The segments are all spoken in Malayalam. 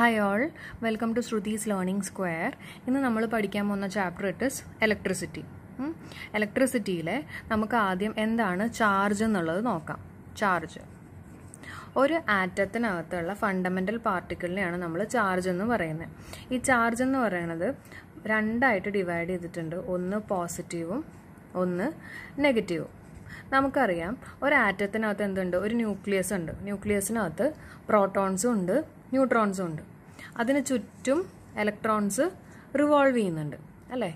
Hi all welcome to Shruthi's learning square ഇന്ന് നമ്മൾ പഠിക്കാൻ പോകുന്ന ചാപ്റ്റർ ഇറ്റ് ഇസ് ഇലക്ട്രിസിറ്റി ഇലക്ട്രിസിറ്റിയിലെ നമുക്ക് ആദ്യം എന്താണ് ചാർജ് എന്നുള്ളത് നോക്കാം ചാർജ് ഒരു ആറ്റത്തിനകത്തുള്ള ഫണ്ടമെൻ്റൽ പാർട്ടിക്കിളിനെയാണ് നമ്മൾ ചാർജ് എന്ന് പറയുന്നത് ഈ ചാർജ് എന്ന് പറയുന്നത് രണ്ടായിട്ട് ഡിവൈഡ് ചെയ്തിട്ടുണ്ട് ഒന്ന് പോസിറ്റീവും ഒന്ന് നെഗറ്റീവും നമുക്കറിയാം ഒരു ആറ്റത്തിനകത്ത് എന്തുണ്ട് ഒരു ന്യൂക്ലിയസ് ഉണ്ട് ന്യൂക്ലിയസിനകത്ത് പ്രോട്ടോൺസും ഉണ്ട് ന്യൂട്രോൺസും ഉണ്ട് അതിന് ചുറ്റും ഇലക്ട്രോൺസ് റിവോൾവ് ചെയ്യുന്നുണ്ട് അല്ലേ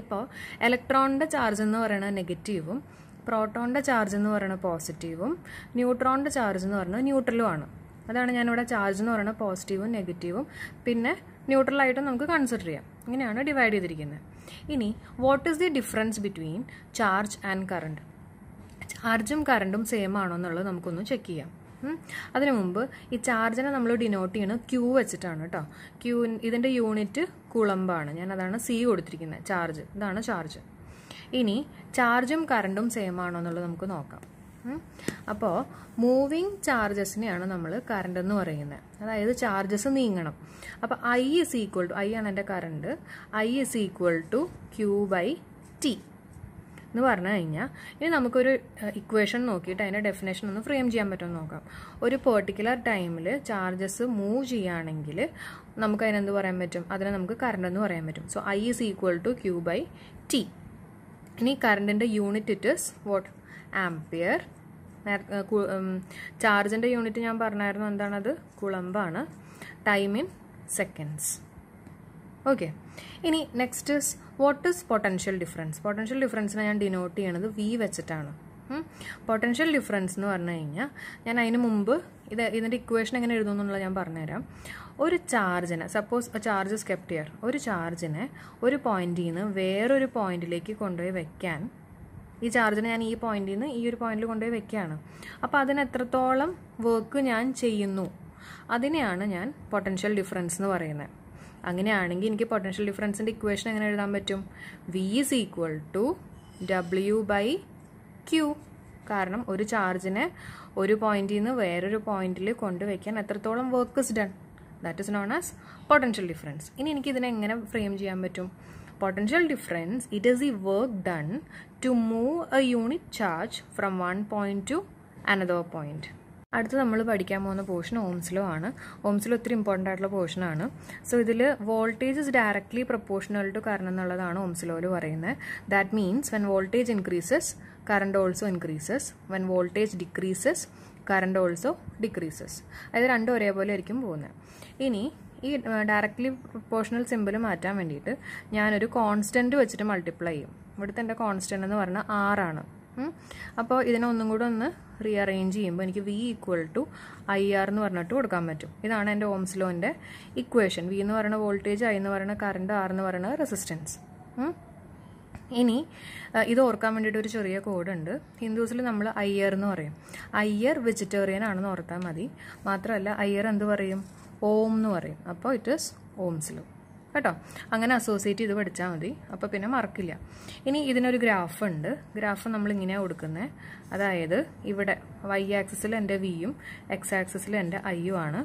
ഇപ്പോൾ ഇലക്ട്രോണിൻ്റെ ചാർജ് എന്ന് പറയുന്നത് നെഗറ്റീവും പ്രോട്ടോണിൻ്റെ ചാർജ് എന്ന് പറയുന്നത് പോസിറ്റീവും ന്യൂട്രോണിൻ്റെ ചാർജ് എന്ന് പറയുന്നത് ന്യൂട്രലുമാണ് അതാണ് ഞാനിവിടെ ചാർജ് എന്ന് പറയുന്നത് പോസിറ്റീവും നെഗറ്റീവും പിന്നെ ന്യൂട്രലായിട്ടും നമുക്ക് കൺസിഡർ ചെയ്യാം ഇങ്ങനെയാണ് ഡിവൈഡ് ചെയ്തിരിക്കുന്നത് ഇനി what is the difference between charge and current ചാർജും കറണ്ടും സെയിം ആണോ എന്നുള്ളത് നമുക്കൊന്ന് ചെക്ക് ചെയ്യാം അതിനു മുമ്പ് ഈ ചാർജിനെ നമ്മൾ ഡിനോട്ട് ചെയ്യണം ക്യൂ വെച്ചിട്ടാണ് കേട്ടോ ക്യൂ ഇതിൻ്റെ യൂണിറ്റ് കുളമ്പാണ് ഞാൻ അതാണ് സി കൊടുത്തിരിക്കുന്നത് ചാർജ് ഇതാണ് ചാർജ് ഇനി ചാർജും കറണ്ടും സെയിം ആണോ എന്നുള്ളത് നമുക്ക് നോക്കാം അപ്പോൾ മൂവിങ് ചാർജസിനെയാണ് നമ്മൾ കറണ്ട് എന്ന് പറയുന്നത് അതായത് ചാർജസ് നീങ്ങണം അപ്പോൾ I is equal to I ആണ് എൻ്റെ current I is equal to Q by T എന്ന് പറഞ്ഞു കഴിഞ്ഞാൽ ഇനി നമുക്കൊരു ഇക്വേഷൻ നോക്കിയിട്ട് അതിൻ്റെ ഡെഫിനേഷൻ ഒന്ന് ഫ്രെയിം ചെയ്യാൻ പറ്റുമെന്ന് നോക്കാം ഒരു പെർട്ടിക്കുലർ ടൈമിൽ ചാർജസ് മൂവ് ചെയ്യുകയാണെങ്കിൽ നമുക്ക് അതിനെന്ത് പറയാൻ പറ്റും അതിനെ നമുക്ക് കറണ്ട് എന്ന് പറയാൻ പറ്റും so I is equal to Q by T ഇനി കറണ്ടിൻ്റെ unit it is what ampere ചാർജിൻ്റെ യൂണിറ്റ് ഞാൻ പറഞ്ഞായിരുന്നു എന്താണത് കുളമ്പാണ് ടൈം ഇൻ സെക്കൻഡ്സ് ഓക്കെ ഇനി next what is potential difference potential ഡിഫറൻസിനെ ഞാൻ ഡിനോട്ട് ചെയ്യണത് വി വെച്ചിട്ടാണ് പൊട്ടൻഷ്യൽ ഡിഫറൻസ് എന്ന് പറഞ്ഞു കഴിഞ്ഞാൽ ഞാൻ അതിന് മുമ്പ് ഇത് ഇതിൻ്റെ ഇക്വേഷൻ എങ്ങനെ എഴുതുന്നു എന്നുള്ളത് ഞാൻ പറഞ്ഞുതരാം ഒരു ചാർജിനെ സപ്പോസ് ചാർജ് സ്കെപ്റ്റിയർ ഒരു ചാർജിനെ ഒരു പോയിന്റിൽ നിന്ന് വേറൊരു പോയിന്റിലേക്ക് കൊണ്ടുപോയി വെക്കാൻ ഈ ചാർജിനെ ഞാൻ ഈ പോയിന്റിൽ നിന്ന് ഈ ഒരു പോയിന്റിൽ കൊണ്ടുപോയി വെക്കുകയാണ് അപ്പോൾ അതിന് എത്രത്തോളം വർക്ക് ഞാൻ ചെയ്യുന്നു അതിനെയാണ് ഞാൻ പൊട്ടൻഷ്യൽ ഡിഫറൻസ് എന്ന് പറയുന്നത് അങ്ങനെയാണെങ്കിൽ എനിക്ക് പൊട്ടൻഷ്യൽ ഡിഫറൻസിൻ്റെ ഇക്വേഷൻ എങ്ങനെ എഴുതാൻ പറ്റും V is equal to W by Q കാരണം ഒരു ചാർജിനെ ഒരു പോയിന്റിൽ നിന്ന് വേറൊരു പോയിന്റിൽ കൊണ്ടുവയ്ക്കാൻ എത്രത്തോളം works done that is known as potential difference ഇനി എനിക്ക് ഇതിനെ എങ്ങനെ ഫ്രെയിം ചെയ്യാൻ പറ്റും പൊട്ടൻഷ്യൽ ഡിഫറൻസ് ഇറ്റ് ഈസ് ഈ work done to move a unit charge from one point to another point അടുത്ത് നമ്മൾ പഠിക്കാൻ പോകുന്ന പോർഷൻ ഓംസിലോ ആണ് ഓംസിലോ ഒത്തിരി ഇമ്പോർട്ടൻ്റ് ആയിട്ടുള്ള പോർഷനാണ് സോ ഇതിൽ voltage is directly proportional to current എന്നുള്ളതാണ് ഓംസിലോയിൽ പറയുന്നത് that means when voltage increases current also increases when voltage decreases current also decreases അതായത് രണ്ടും ഒരേപോലെ ആയിരിക്കും പോകുന്നത് ഇനി ഈ ഡയറക്ട്ലി പ്രൊപ്പോർഷണൽ സിമ്പിൾ മാറ്റാൻ വേണ്ടിയിട്ട് ഞാനൊരു കോൺസ്റ്റൻറ്റ് വെച്ചിട്ട് മൾട്ടിപ്ലൈ ചെയ്യും ഇവിടുത്തെ എൻ്റെ കോൺസ്റ്റൻ്റ് എന്ന് പറഞ്ഞാൽ ആറാണ് അപ്പോൾ ഇതിനെ ഒന്നും കൂടെ ഒന്ന് റീഅറേഞ്ച് ചെയ്യുമ്പോൾ എനിക്ക് V equal to I R എന്ന് പറഞ്ഞിട്ട് കൊടുക്കാൻ പറ്റും ഇതാണ് എൻ്റെ ഓംസ് ലോൻ്റെ ഇക്വേഷൻ വി എന്ന് പറയുന്ന വോൾട്ടേജ് ഐ എന്ന് പറയുന്ന കറണ്ട് ആർ എന്ന് പറയുന്ന റെസിസ്റ്റൻസ് ഇനി ഇത് ഓർക്കാൻ വേണ്ടിയിട്ട് ഒരു ചെറിയ കോഡുണ്ട് ഹിന്ദുസിൽ നമ്മൾ അയ്യർ എന്ന് പറയും അയ്യർ വെജിറ്റേറിയൻ ആണെന്ന് ഓർത്താൽ മതി മാത്രമല്ല അയ്യർ എന്ത് പറയും ഓം എന്ന് പറയും അപ്പോൾ ഇറ്റ് ഈസ് ഓംസ്ലോ കേട്ടോ അങ്ങനെ അസോസിയേറ്റ് ചെയ്ത് പഠിച്ചാൽ മതി അപ്പോൾ പിന്നെ മറക്കില്ല ഇനി ഇതിനൊരു ഗ്രാഫ് ഉണ്ട് ഗ്രാഫ് നമ്മൾ ഇങ്ങനെയാണ് കൊടുക്കുന്നത് അതായത് ഇവിടെ വൈ ആക്സിൽ എൻ്റെ വിയും എക്സ് ആക്സിൽ എൻ്റെ ഐയും ആണ്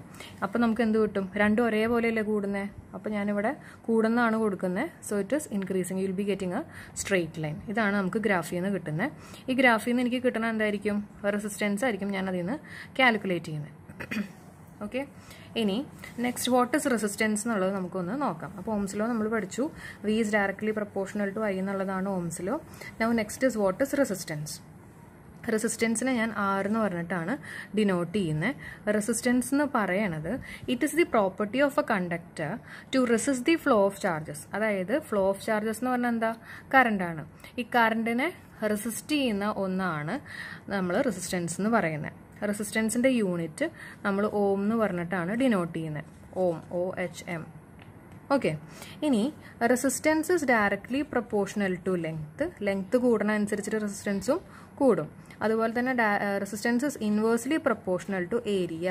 അപ്പോൾ നമുക്ക് എന്ത് കിട്ടും രണ്ടും ഒരേപോലെയല്ലേ കൂടുന്നത് അപ്പോൾ ഞാനിവിടെ കൂടുന്നതാണ് കൊടുക്കുന്നത് so it is increasing you will be getting a straight line ഇതാണ് നമുക്ക് ഗ്രാഫിൽ നിന്ന് കിട്ടുന്നത് ഈ ഗ്രാഫിൽ നിന്ന് എനിക്ക് കിട്ടണ എന്തായിരിക്കും റെസിസ്റ്റൻസ് ആയിരിക്കും ഞാനതിൽ നിന്ന് കാൽക്കുലേറ്റ് ചെയ്യുന്നത് ഓക്കെ ഇനി നെക്സ്റ്റ് വാട്ട് ഇസ് റെസിസ്റ്റൻസ് എന്നുള്ളത് നമുക്കൊന്ന് നോക്കാം അപ്പോൾ ഓംസിലോ നമ്മൾ പഠിച്ചു V is directly proportional to I എന്നുള്ളതാണ് Ohm's law now next is what is resistance റെസിസ്റ്റൻസിനെ ഞാൻ ആർ എന്ന് പറഞ്ഞിട്ടാണ് ഡിനോട്ട് ചെയ്യുന്നത് റെസിസ്റ്റൻസ് എന്ന് പറയണത് it is the property of a conductor to resist the flow of charges അതായത് ഫ്ലോ ഓഫ് ചാർജസ് എന്ന് പറഞ്ഞാൽ എന്താ കറണ്ടാണ് ഈ കറണ്ടിനെ റെസിസ്റ്റ് ചെയ്യുന്ന ഒന്നാണ് നമ്മൾ റെസിസ്റ്റൻസ് എന്ന് പറയുന്നത് റെസിസ്റ്റൻസിൻ്റെ യൂണിറ്റ് നമ്മൾ ഓം എന്ന് പറഞ്ഞിട്ടാണ് ഡിനോട്ട് ചെയ്യുന്നത് ohm O H M okay ഇനി resistance is directly proportional to length length കൂടണ അനുസരിച്ചിട്ട് റെസിസ്റ്റൻസും കൂടും അതുപോലെ തന്നെ resistance is inversely proportional to area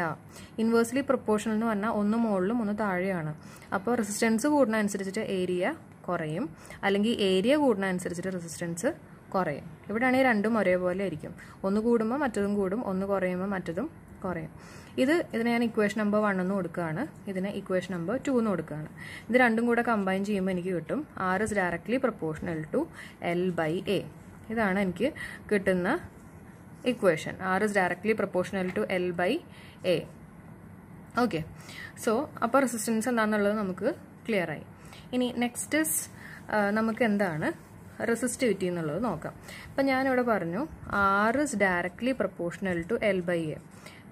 inversely proportional എന്ന് പറഞ്ഞാൽ ഒന്ന് മുകളിലും ഒന്ന് താഴെയാണ് അപ്പോൾ റെസിസ്റ്റൻസ് കൂടുന്ന അനുസരിച്ചിട്ട് ഏരിയ കുറയും അല്ലെങ്കിൽ ഏരിയ കൂടുന്ന അനുസരിച്ചിട്ട് റെസിസ്റ്റൻസ് കുറയും ആണെങ്കിൽ രണ്ടും ഒരേപോലെ ആയിരിക്കും ഒന്ന് കൂടുമ്പോൾ മറ്റതും കൂടും ഒന്ന് കുറയുമ്പോൾ മറ്റതും കുറയും ഇത് ഇതിനെ ഞാൻ ഇക്വേഷൻ നമ്പർ വൺ എന്ന് കൊടുക്കുകയാണ് ഇതിനെ ഇക്വേഷൻ നമ്പർ ടു എന്ന് കൊടുക്കുകയാണ് ഇത് രണ്ടും കൂടെ കമ്പൈൻ ചെയ്യുമ്പോൾ എനിക്ക് കിട്ടും R is directly proportional to L by A ഇതാണ് എനിക്ക് കിട്ടുന്ന equation R is directly proportional to L by A okay so അപ്പോൾ റെസിസ്റ്റൻസ് എന്താണെന്നുള്ളത് നമുക്ക് ക്ലിയർ ആയി ഇനി നെക്സ്റ്റ് നമുക്ക് എന്താണ് റെസിസ്റ്റിവിറ്റി എന്നുള്ളത് നോക്കാം അപ്പം ഞാനിവിടെ പറഞ്ഞു R is directly proportional to L by A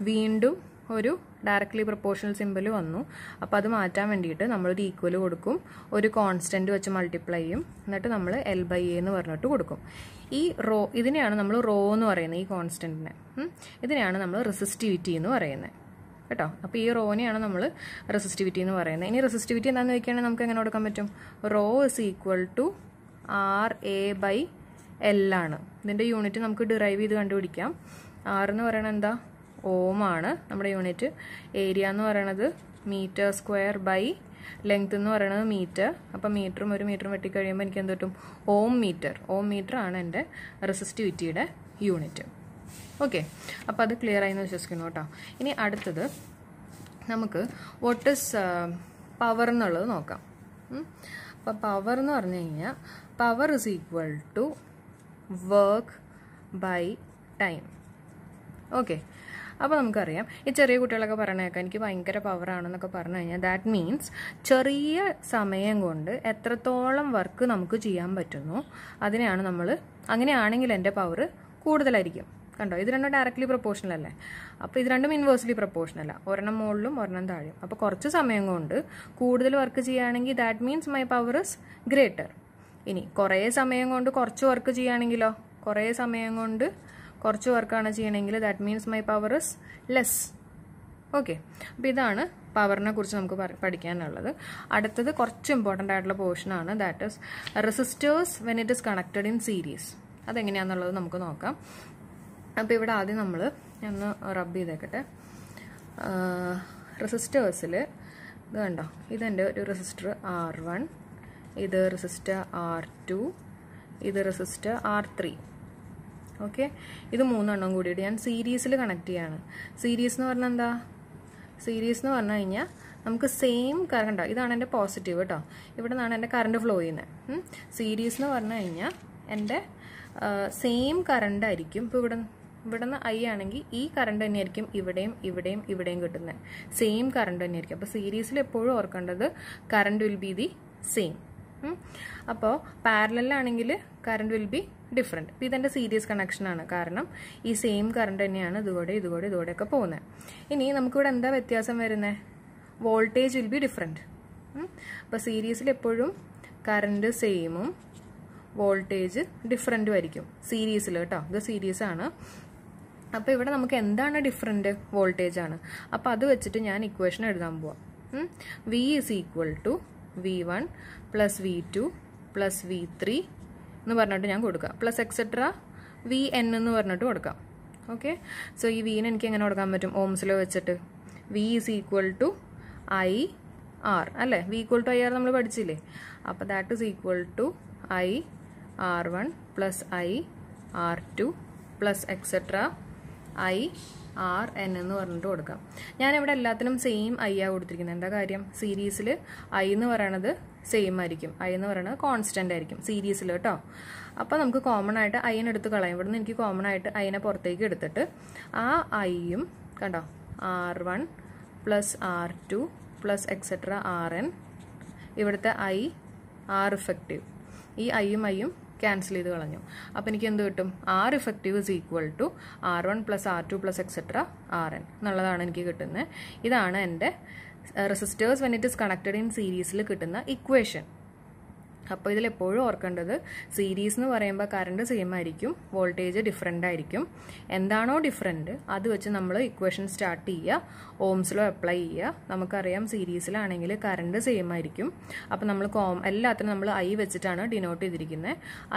വീണ്ടും ഒരു ഡയറക്ട്ലി പ്രപ്പോർഷണൽ സിമ്പിൾ വന്നു അപ്പോൾ അത് മാറ്റാൻ വേണ്ടിയിട്ട് നമ്മളൊരു ഈക്വൽ കൊടുക്കും ഒരു കോൺസ്റ്റൻറ്റ് വെച്ച് മൾട്ടിപ്ലൈ ചെയ്യും എന്നിട്ട് നമ്മൾ എൽ ബൈ എ എന്ന് പറഞ്ഞിട്ട് കൊടുക്കും ഈ റോ ഇതിനെയാണ് നമ്മൾ റോ എന്ന് പറയുന്നത് ഈ കോൺസ്റ്റൻറ്റിനെ ഇതിനെയാണ് നമ്മൾ റെസിസ്റ്റിവിറ്റി എന്ന് പറയുന്നത് കേട്ടോ അപ്പോൾ ഈ റോനെയാണ് നമ്മൾ റെസിസ്റ്റിവിറ്റി എന്ന് പറയുന്നത് ഇനി റെസിസ്റ്റിവിറ്റി എന്താണെന്ന് ചോദിക്കുകയാണെങ്കിൽ നമുക്ക് എങ്ങനെ കൊടുക്കാൻ പറ്റും rho is equal to R A by L ആണ് ഇതിൻ്റെ യൂണിറ്റ് നമുക്ക് ഡിറൈവ് ചെയ്ത് കണ്ടുപിടിക്കാം ആർ എന്ന് പറയണത് എന്താ ഓം ആണ് നമ്മുടെ യൂണിറ്റ് ഏരിയ എന്ന് പറയണത് മീറ്റർ സ്ക്വയർ ബൈ ലെങ്ത് എന്ന് പറയണത് മീറ്റർ അപ്പം മീറ്ററും ഒരു മീറ്ററും വെട്ടിക്കഴിയുമ്പോൾ എനിക്ക് എന്ത് കിട്ടും ഓം മീറ്റർ ഓം മീറ്റർ ആണ് എൻ്റെ റെസിസ്റ്റിവിറ്റിയുടെ യൂണിറ്റ് ഓക്കെ അപ്പം അത് ക്ലിയർ ആയി എന്ന് വിശ്വസിക്കുന്നു കേട്ടോ ഇനി അടുത്തത് നമുക്ക് വോട്ട് ഇസ് പവർ എന്നുള്ളത് നോക്കാം അപ്പം പവർ എന്ന് പറഞ്ഞു കഴിഞ്ഞാൽ power is equal to work by time okay അപ്പോൾ നമുക്കറിയാം ഈ ചെറിയ കുട്ടികളൊക്കെ പറഞ്ഞേക്കാം എനിക്ക് ഭയങ്കര പവറാണെന്നൊക്കെ പറഞ്ഞു കഴിഞ്ഞാൽ ദാറ്റ് മീൻസ് ചെറിയ സമയം കൊണ്ട് എത്രത്തോളം വർക്ക് നമുക്ക് ചെയ്യാൻ പറ്റുന്നു അതിനെയാണ് നമ്മൾ അങ്ങനെയാണെങ്കിൽ എൻ്റെ പവർ കൂടുതലായിരിക്കും കണ്ടോ ഇത് രണ്ടും ഡയറക്റ്റ്ലി പ്രൊപ്പോർഷണൽ അല്ലേ അപ്പോൾ ഇത് രണ്ടും ഇൻവേഴ്സ്ലി അല്ല ഒരെണ്ണം മുകളിലും ഒരെണ്ണം താഴെയും അപ്പോൾ കുറച്ച് സമയം കൊണ്ട് കൂടുതൽ വർക്ക് ചെയ്യുകയാണെങ്കിൽ that means my power is greater ഇനി കുറേ സമയം കൊണ്ട് കുറച്ച് വർക്ക് ചെയ്യുകയാണെങ്കിലോ കുറേ സമയം കൊണ്ട് കുറച്ച് വർക്കാണ് ചെയ്യണമെങ്കിൽ that means my power is less okay അപ്പോൾ ഇതാണ് പവറിനെ കുറിച്ച് നമുക്ക് പഠിക്കാനുള്ളത് അടുത്തത് കുറച്ച് ഇമ്പോർട്ടൻ്റ് ആയിട്ടുള്ള പോർഷനാണ് that is resistors when it is connected in series അതെങ്ങനെയാണെന്നുള്ളത് നമുക്ക് നോക്കാം അപ്പോൾ ഇവിടെ ആദ്യം നമ്മൾ ഒന്ന് റബ്ബ് ചെയ്തേക്കട്ടെ റെസിസ്റ്റേഴ്സിൽ ഇത് കണ്ടോ ഇതെൻ്റെ ഒരു റെസിസ്റ്റർ ആർ വൺ ഇത് റെസിസ്റ്റർ ആർ ടു ഇത് റെസിസ്റ്റർ ആർ ത്രീ ഓക്കെ ഇത് മൂന്നെണ്ണം കൂടിയിട്ട് ഞാൻ സീരീസിൽ കണക്ട് ചെയ്യാണ് സീരീസ് എന്ന് പറഞ്ഞാൽ എന്താ സീരീസ് എന്ന് പറഞ്ഞു കഴിഞ്ഞാൽ നമുക്ക് സെയിം കറണ്ട് ഇതാണ് എൻ്റെ പോസിറ്റീവ് കേട്ടോ ഇവിടെ നിന്നാണ് എൻ്റെ കറണ്ട് ഫ്ലോ ചെയ്യുന്നത് സീരീസ് എന്ന് പറഞ്ഞു കഴിഞ്ഞാൽ എൻ്റെ സെയിം കറണ്ട് ആയിരിക്കും ഇപ്പോൾ ഇവിടെ നിന്ന് ഐ ആണെങ്കിൽ ഈ കറണ്ട് തന്നെയായിരിക്കും ഇവിടെയും ഇവിടെയും ഇവിടെയും കിട്ടുന്നത് സെയിം കറണ്ട് തന്നെയായിരിക്കും അപ്പോൾ സീരീസിൽ എപ്പോഴും ഓർക്കേണ്ടത് current will be the same അപ്പോൾ പാരലാണെങ്കിൽ കറണ്ട് വിൽ ബി ഡിഫറെൻറ്റ് ഇപ്പോൾ ഇതെൻ്റെ സീരിയസ് കണക്ഷനാണ് കാരണം ഈ സെയിം കറണ്ട് തന്നെയാണ് ഇതുകൂടെ ഇതുകൂടെ ഇതുകൂടെയൊക്കെ പോകുന്നത് ഇനി നമുക്കിവിടെ എന്താ വ്യത്യാസം വരുന്നത് വോൾട്ടേജ് വിൽ ബി ഡിഫറെൻറ്റ് അപ്പോൾ സീരീസിൽ എപ്പോഴും കറണ്ട് സെയിമും വോൾട്ടേജ് ഡിഫറെൻറ്റും ആയിരിക്കും സീരീസിൽ കേട്ടോ ഇത് സീരീസ് ആണ് അപ്പോൾ ഇവിടെ നമുക്ക് എന്താണ് ഡിഫറെൻറ്റ് വോൾട്ടേജ് ആണ് അപ്പോൾ അത് വെച്ചിട്ട് ഞാൻ ഇക്വേഷൻ എഴുതാൻ പോവാം V is equal to V one plus V two plus V three എന്ന് പറഞ്ഞിട്ട് ഞാൻ കൊടുക്കാം പ്ലസ് എക്സെട്ര വി എൻ എന്ന് പറഞ്ഞിട്ട് കൊടുക്കാം ഓക്കെ സോ ഈ വീന് എനിക്ക് എങ്ങനെ കൊടുക്കാൻ പറ്റും ഓംസിലോ വെച്ചിട്ട് V is equal to I R അല്ലേ V equal to I R നമ്മൾ പഠിച്ചില്ലേ അപ്പോൾ that is equal to I R one plus I R two plus etcetera I R N എന്ന് പറഞ്ഞിട്ട് കൊടുക്കാം ഞാനിവിടെ എല്ലാത്തിനും സെയിം ഐ ആ കൊടുത്തിരിക്കുന്നത് എന്താ കാര്യം സീരീസിൽ ഐ എന്ന് പറയണത് സെയിം ആയിരിക്കും ഐ എന്ന് പറയുന്നത് കോൺസ്റ്റന്റ് ആയിരിക്കും സീരീസിൽ കേട്ടോ അപ്പോൾ നമുക്ക് കോമൺ ആയിട്ട് അയൻ എടുത്ത് കളയാം ഇവിടുന്ന് എനിക്ക് കോമൺ ആയിട്ട് ഐനെ പുറത്തേക്ക് എടുത്തിട്ട് ആ ഐയും കണ്ടോ R one plus R two plus etcetera R N ഇവിടുത്തെ ഐ ആർ ഇഫക്റ്റീവ് ഈ ഐയും ഐയും ക്യാൻസൽ ചെയ്ത് കളഞ്ഞു അപ്പം എനിക്ക് എന്ത് കിട്ടും R effective is equal to R one plus R two plus etcetera R N എന്നുള്ളതാണ് എനിക്ക് കിട്ടുന്നത് ഇതാണ് എൻ്റെ resistors when it is connected in സീരീസിൽ കിട്ടുന്ന ഇക്വേഷൻ അപ്പോൾ ഇതിലെപ്പോഴും എപ്പോഴും ഓർക്കേണ്ടത് സീരീസ് എന്ന് പറയുമ്പോൾ കറണ്ട് സെയിം ആയിരിക്കും വോൾട്ടേജ് ഡിഫറെൻ്റ് ആയിരിക്കും എന്താണോ ഡിഫറെൻ്റ് അത് വെച്ച് നമ്മൾ ഇക്വേഷൻ സ്റ്റാർട്ട് ചെയ്യുക ഓംസിലോ അപ്ലൈ ചെയ്യുക നമുക്കറിയാം സീരീസിലാണെങ്കിൽ കറണ്ട് സെയിം ആയിരിക്കും അപ്പോൾ നമ്മൾ കോം എല്ലാത്തിനും നമ്മൾ ഐ വെച്ചിട്ടാണ് ഡിനോട്ട് ചെയ്തിരിക്കുന്നത്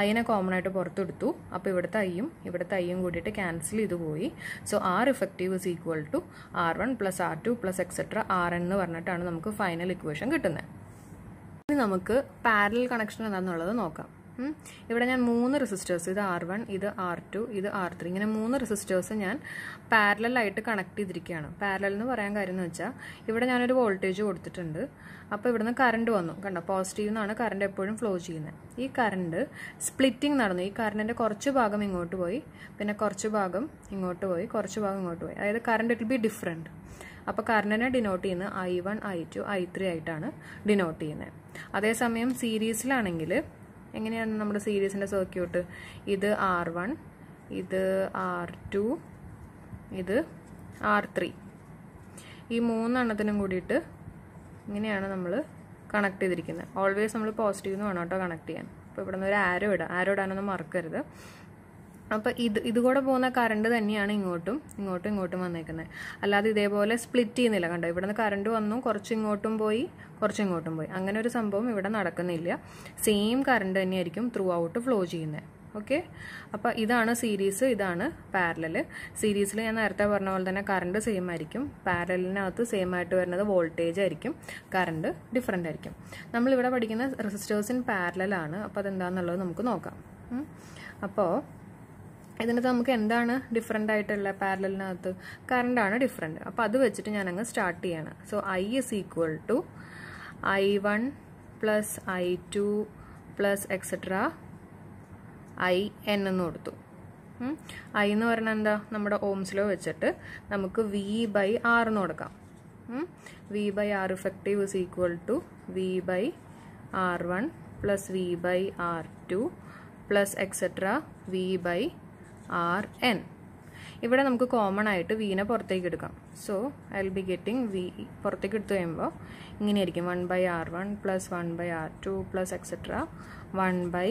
ഐനെ കോമൺ ആയിട്ട് പുറത്തെടുത്തു അപ്പോൾ ഇവിടുത്തെ ഐയും ഇവിടുത്തെ ഐയും കൂടിയിട്ട് ക്യാൻസൽ ചെയ്തു പോയി so R effective is equal to R one plus R two plus etcetera R എന്ന് പറഞ്ഞിട്ടാണ് നമുക്ക് ഫൈനൽ ഇക്വേഷൻ കിട്ടുന്നത് ഇനി നമുക്ക് പാരൽ കണക്ഷൻ എന്താണെന്നുള്ളത് നോക്കാം ഇവിടെ ഞാൻ മൂന്ന് റെസിസ്റ്റേഴ്സ് ഇത് ആർ വൺ ഇത് ആർ ടു ഇത് ആർ ത്രീ ഇങ്ങനെ മൂന്ന് റെസിസ്റ്റേഴ്സ് ഞാൻ പാരലായിട്ട് കണക്ട് ചെയ്തിരിക്കുകയാണ് പാരലൽ എന്ന് പറയാൻ കാര്യം എന്ന് വെച്ചാൽ ഇവിടെ ഞാനൊരു വോൾട്ടേജ് കൊടുത്തിട്ടുണ്ട് അപ്പോൾ ഇവിടുന്ന് കറണ്ട് വന്നു കണ്ടോ പോസിറ്റീവ് എന്നാണ് കറണ്ട് എപ്പോഴും ഫ്ലോ ചെയ്യുന്നത് ഈ കറണ്ട് സ്പ്ലിറ്റിംഗ് നടന്നു ഈ കറണ്ടിൻ്റെ കുറച്ച് ഭാഗം ഇങ്ങോട്ട് പോയി പിന്നെ കുറച്ച് ഭാഗം ഇങ്ങോട്ട് പോയി കുറച്ച് ഭാഗം ഇങ്ങോട്ട് പോയി അതായത് കറണ്ട് ഇറ്റ് ബി ഡിഫറെൻറ്റ് അപ്പോൾ കറണ്ടിനെ ഡിനോട്ട് ചെയ്യുന്നത് I one I two I three ആയിട്ടാണ് ഡിനോട്ട് ചെയ്യുന്നത് അതേസമയം സീരീസിലാണെങ്കിൽ എങ്ങനെയാണ് നമ്മുടെ സീരീസിൻ്റെ സർക്യൂട്ട് ഇത് ആർ വൺ ഇത് ആർ ടു ഇത് ആർ ത്രീ ഈ മൂന്നെണ്ണത്തിനും കൂടിയിട്ട് ഇങ്ങനെയാണ് നമ്മൾ കണക്ട് ചെയ്തിരിക്കുന്നത് ഓൾവേസ് നമ്മൾ പോസിറ്റീവ് എന്ന് വേണം കേട്ടോ കണക്ട് ചെയ്യാൻ അപ്പോൾ ഇവിടെ നിന്ന് ഒരു ആരോ ഇടാം ആരോ ഇടാനൊന്നും മറക്കരുത് അപ്പോൾ ഇത് ഇതുകൂടെ പോകുന്ന കറണ്ട് തന്നെയാണ് ഇങ്ങോട്ടും ഇങ്ങോട്ടും ഇങ്ങോട്ടും വന്നേക്കുന്നത് അല്ലാതെ ഇതേപോലെ സ്പ്ലിറ്റ് ചെയ്യുന്നില്ല കണ്ടോ ഇവിടുന്ന് കറണ്ട് വന്നു കുറച്ച് ഇങ്ങോട്ടും പോയി കുറച്ച് ഇങ്ങോട്ടും പോയി അങ്ങനെ ഒരു സംഭവം ഇവിടെ നടക്കുന്നില്ല സെയിം കറണ്ട് തന്നെയായിരിക്കും ത്രൂ ഔട്ട് ഫ്ലോ ചെയ്യുന്നത് ഓക്കെ അപ്പോൾ ഇതാണ് സീരീസ് ഇതാണ് പാരലല് സീരീസിൽ ഞാൻ നേരത്തെ പറഞ്ഞ പോലെ തന്നെ കറണ്ട് സെയിം ആയിരിക്കും പാരലിനകത്ത് സെയിം ആയിട്ട് വരുന്നത് വോൾട്ടേജ് ആയിരിക്കും കറണ്ട് ഡിഫറെൻ്റ് ആയിരിക്കും നമ്മളിവിടെ പഠിക്കുന്ന റെസിസ്റ്റേഴ്സ് ഇൻ പാരലാണ് അപ്പോൾ അതെന്താണെന്നുള്ളത് നമുക്ക് നോക്കാം അപ്പോൾ ഇതിനകത്ത് നമുക്ക് എന്താണ് ഡിഫറെൻ്റ് ആയിട്ടുള്ള പാരലലിനകത്ത് കറണ്ടാണ് ഡിഫറെൻറ്റ് അപ്പോൾ അത് വെച്ചിട്ട് ഞാൻ അങ്ങ് സ്റ്റാർട്ട് ചെയ്യണം so I is equal to I one plus I two plus etcetera I N എന്ന് കൊടുത്തു ഐ എന്ന് പറഞ്ഞാൽ എന്താ നമ്മുടെ ഓംസിലോ വെച്ചിട്ട് നമുക്ക് വി ബൈ ആർ എന്ന് കൊടുക്കാം V by R effective is equal to V by R one plus V by R two plus etcetera V by R N ഇവിടെ നമുക്ക് കോമൺ ആയിട്ട് വീനെ പുറത്തേക്ക് എടുക്കാം so I will be getting V പുറത്തേക്ക് എടുത്തു കഴിയുമ്പോൾ ഇങ്ങനെയായിരിക്കും one by R one plus one by R two plus etcetera one by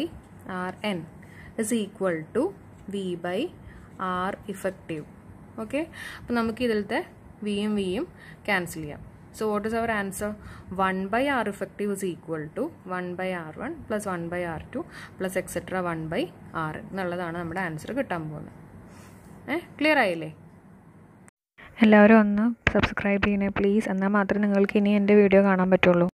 R N is equal to V by R effective okay അപ്പം നമുക്ക് ഇതിലത്തെ വിയും വിയും ക്യാൻസൽ ചെയ്യാം So what is our answer? 1 by R effective is equal to 1 by R1 plus 1 by R2 plus etc. 1 by R എന്നുള്ളതാണ് നമ്മുടെ ആൻസർ കിട്ടാൻ പോകുന്നത് ഏഹ് ക്ലിയർ ആയില്ലേ എല്ലാവരും ഒന്ന് സബ്സ്ക്രൈബ് ചെയ്യണേ പ്ലീസ് എന്നാൽ മാത്രമേ നിങ്ങൾക്ക് ഇനി എൻ്റെ വീഡിയോ കാണാൻ പറ്റുള്ളൂ